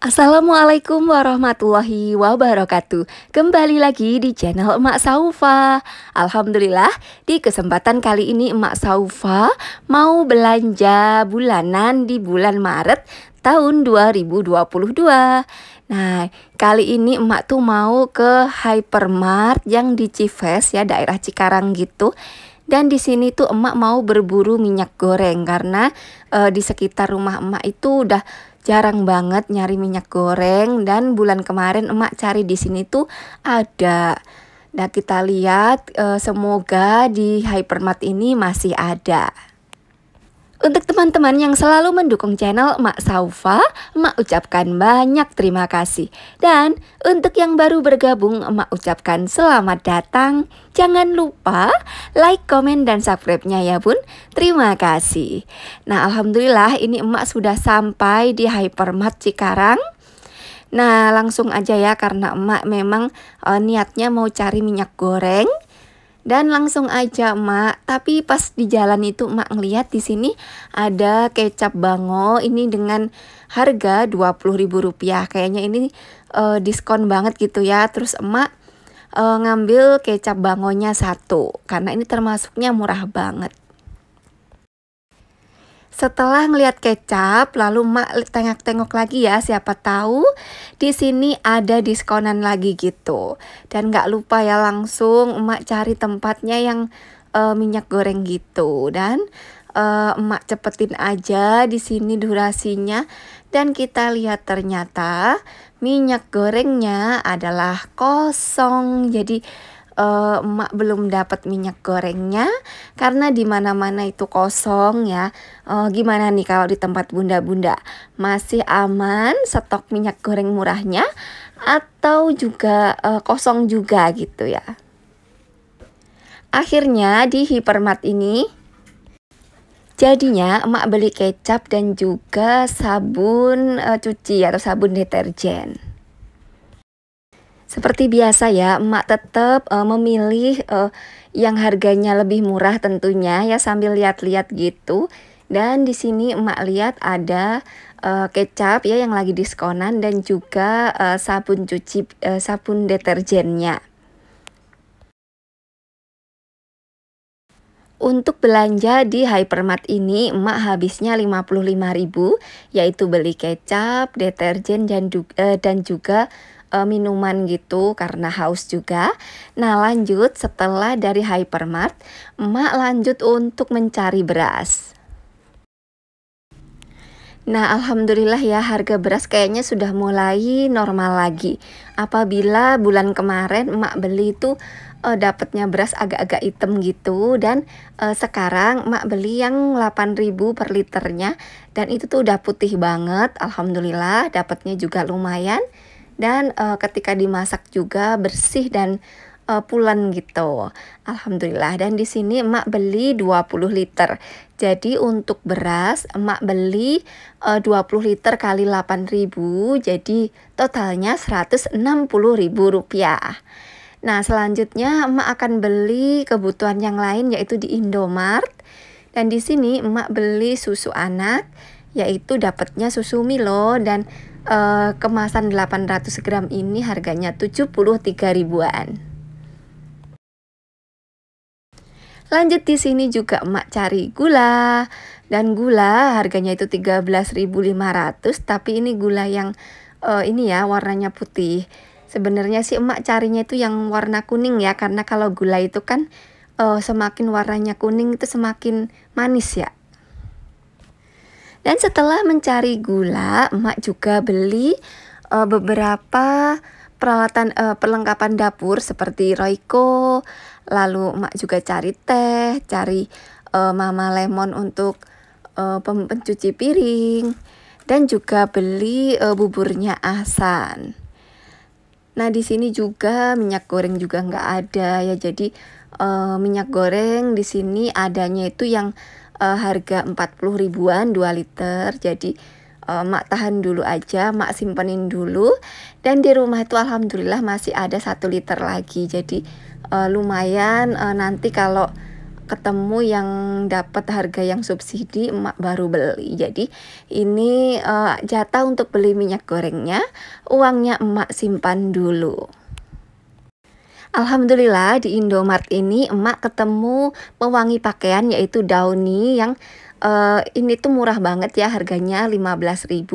Assalamualaikum warahmatullahi wabarakatuh Kembali lagi di channel Emak Saufa Alhamdulillah di kesempatan kali ini Emak Saufa Mau belanja bulanan di bulan Maret tahun 2022 Nah, kali ini emak tuh mau ke hypermart yang di Cives ya, daerah Cikarang gitu dan di sini tuh emak mau berburu minyak goreng karena e, di sekitar rumah emak itu udah jarang banget nyari minyak goreng dan bulan kemarin emak cari di sini tuh ada. Nah, kita lihat e, semoga di hypermart ini masih ada. Untuk teman-teman yang selalu mendukung channel Mak Saufa, Mak ucapkan banyak terima kasih. Dan untuk yang baru bergabung, Mak ucapkan selamat datang. Jangan lupa like, komen, dan subscribe-nya ya bun. Terima kasih. Nah Alhamdulillah ini emak sudah sampai di Hypermart Cikarang. Nah langsung aja ya karena emak memang e, niatnya mau cari minyak goreng dan langsung aja Mak, tapi pas di jalan itu Mak ngeliat di sini ada kecap bango ini dengan harga Rp20.000. Kayaknya ini uh, diskon banget gitu ya. Terus emak uh, ngambil kecap bangonya satu karena ini termasuknya murah banget. Setelah ngelihat kecap, lalu mak tengok-tengok lagi ya, siapa tahu di sini ada diskonan lagi gitu. Dan nggak lupa ya langsung emak cari tempatnya yang uh, minyak goreng gitu dan uh, emak cepetin aja di sini durasinya dan kita lihat ternyata minyak gorengnya adalah kosong. Jadi uh, emak belum dapat minyak gorengnya karena di mana-mana itu kosong ya. Uh, gimana nih kalau di tempat bunda-bunda masih aman stok minyak goreng murahnya atau juga uh, kosong juga gitu ya. Akhirnya di hipermart ini Jadinya emak beli kecap dan juga sabun uh, cuci atau sabun deterjen. Seperti biasa ya, emak tetap uh, eh, memilih uh, yang harganya lebih murah tentunya ya sambil lihat-lihat gitu. Dan di sini emak lihat ada uh, kecap ya yang lagi diskonan dan juga uh, sabun cuci uh, sabun deterjennya. Untuk belanja di hypermart ini emak habisnya 55.000 yaitu beli kecap, deterjen dan juga, dan juga uh, minuman gitu karena haus juga. Nah, lanjut setelah dari hypermart, emak lanjut untuk mencari beras. Nah, alhamdulillah ya harga beras kayaknya sudah mulai normal lagi. Apabila bulan kemarin emak beli itu uh, dapatnya beras agak-agak hitam gitu dan uh, sekarang emak beli yang 8.000 per liternya dan itu tuh udah putih banget. Alhamdulillah dapatnya juga lumayan dan uh, ketika dimasak juga bersih dan uh, pulen gitu. Alhamdulillah dan di sini emak beli 20 liter. Jadi untuk beras emak beli eh, uh, 20 liter kali 8.000 jadi totalnya 160.000 rupiah. Nah, selanjutnya emak akan beli kebutuhan yang lain yaitu di Indomart. Dan di sini emak beli susu anak yaitu dapatnya susu Milo dan uh, kemasan 800 gram ini harganya tiga ribuan. Lanjut di sini juga emak cari gula dan gula harganya itu 13.500 tapi ini gula yang uh, ini ya warnanya putih. Sebenarnya sih emak carinya itu yang warna kuning ya karena kalau gula itu kan uh, semakin warnanya kuning itu semakin manis ya. Dan setelah mencari gula, emak juga beli uh, beberapa peralatan uh, perlengkapan dapur seperti Royco, lalu emak juga cari teh, cari uh, mama lemon untuk uh, pencuci piring dan juga beli uh, buburnya Asan. Nah, di sini juga minyak goreng juga nggak ada ya. Jadi uh, minyak goreng di sini adanya itu yang uh, harga 40 ribuan 2 liter. Jadi uh, mak tahan dulu aja, mak simpenin dulu. Dan di rumah itu alhamdulillah masih ada satu liter lagi. Jadi uh, lumayan uh, nanti kalau ketemu yang dapat harga yang subsidi emak baru beli. Jadi ini uh, jatah untuk beli minyak gorengnya, uangnya emak simpan dulu. Alhamdulillah di Indomart ini emak ketemu pewangi pakaian yaitu Downy yang uh, ini tuh murah banget ya harganya 15.000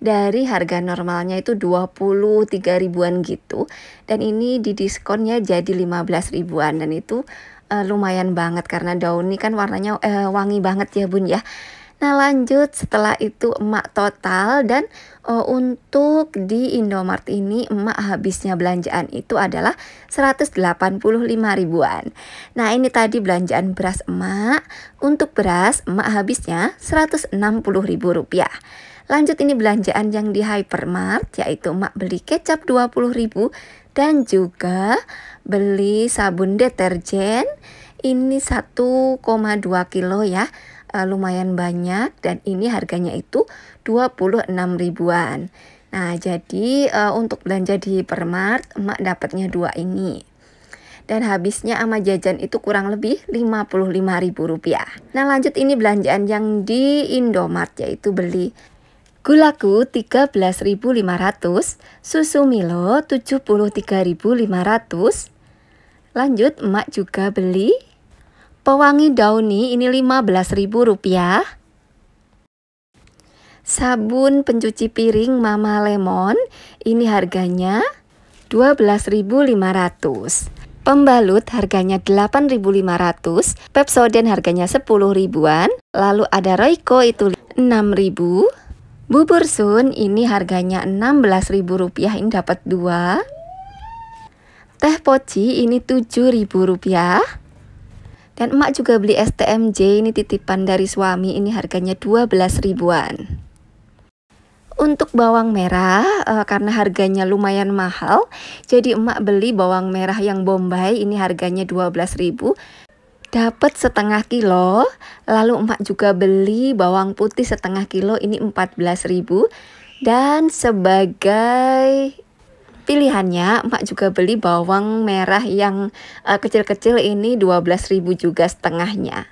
dari harga normalnya itu 23 ribuan gitu dan ini di diskonnya jadi 15 ribuan dan itu uh, lumayan banget karena daun ini kan warnanya uh, wangi banget ya Bun ya Nah lanjut setelah itu emak total dan uh, untuk di Indomart ini emak habisnya belanjaan itu adalah 185 ribuan. Nah ini tadi belanjaan beras emak. Untuk beras emak habisnya 160 ribu rupiah. Lanjut ini belanjaan yang di hypermart yaitu emak beli kecap 20 ribu dan juga beli sabun deterjen ini 1,2 kilo ya uh, lumayan banyak dan ini harganya itu 26 ribuan. Nah, jadi uh, untuk belanja di Permart emak dapatnya dua ini dan habisnya sama jajan itu kurang lebih Rp55.000. Nah lanjut ini belanjaan yang di Indomart yaitu beli Gulaku 13.500, susu Milo 73.500. Lanjut emak juga beli Pewangi dauni ini Rp15.000. Sabun pencuci piring Mama Lemon ini harganya rp 12.500. Pembalut harganya rp 8.500, Pepsoden harganya 10 ribuan, lalu ada Royco itu rp 6.000. Bubur Sun ini harganya rp 16.000 ini dapat 2. Teh poci ini rp 7.000 dan emak juga beli STMJ ini titipan dari suami ini harganya 12 ribuan. Untuk bawang merah e, karena harganya lumayan mahal, jadi emak beli bawang merah yang bombay ini harganya 12.000. Dapat setengah kilo, lalu emak juga beli bawang putih setengah kilo ini 14.000 dan sebagai Pilihannya emak juga beli bawang merah yang eh, kecil-kecil uh, ini 12.000 juga setengahnya.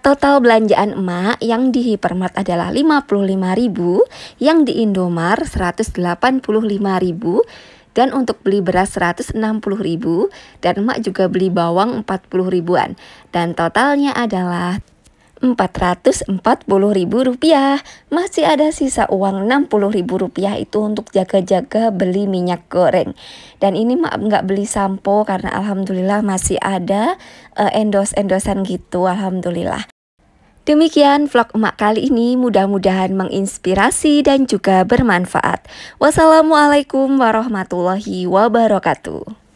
Total belanjaan emak yang di Hipermart adalah 55.000, yang di Indomar 185.000, dan untuk beli beras 160.000 dan emak juga beli bawang 40 ribuan dan totalnya adalah Rp440.000. Masih ada sisa uang rp rupiah itu untuk jaga-jaga beli minyak goreng. Dan ini maaf nggak beli sampo karena alhamdulillah masih ada uh, eh, endosan endosan gitu alhamdulillah. Demikian vlog emak kali ini mudah-mudahan menginspirasi dan juga bermanfaat. Wassalamualaikum warahmatullahi wabarakatuh.